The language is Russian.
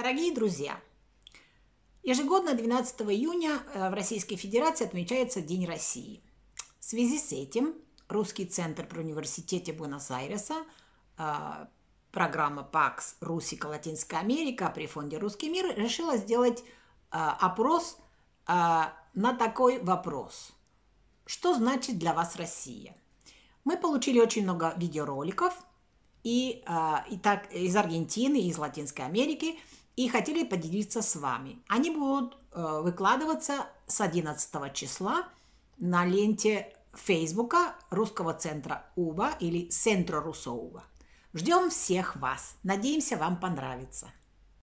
Дорогие друзья, ежегодно 12 июня э, в Российской Федерации отмечается День России. В связи с этим Русский центр при университете Буэнос-Айреса, э, программа ПАКС «Русика. Латинская Америка» при фонде «Русский мир» решила сделать э, опрос на такой вопрос. Что значит для вас Россия? Мы получили очень много видеороликов – и, а, и так, из Аргентины, из Латинской Америки, и хотели поделиться с вами. Они будут э, выкладываться с 11 числа на ленте Фейсбука Русского центра УБА или Центра Русо Ждем всех вас. Надеемся, вам понравится.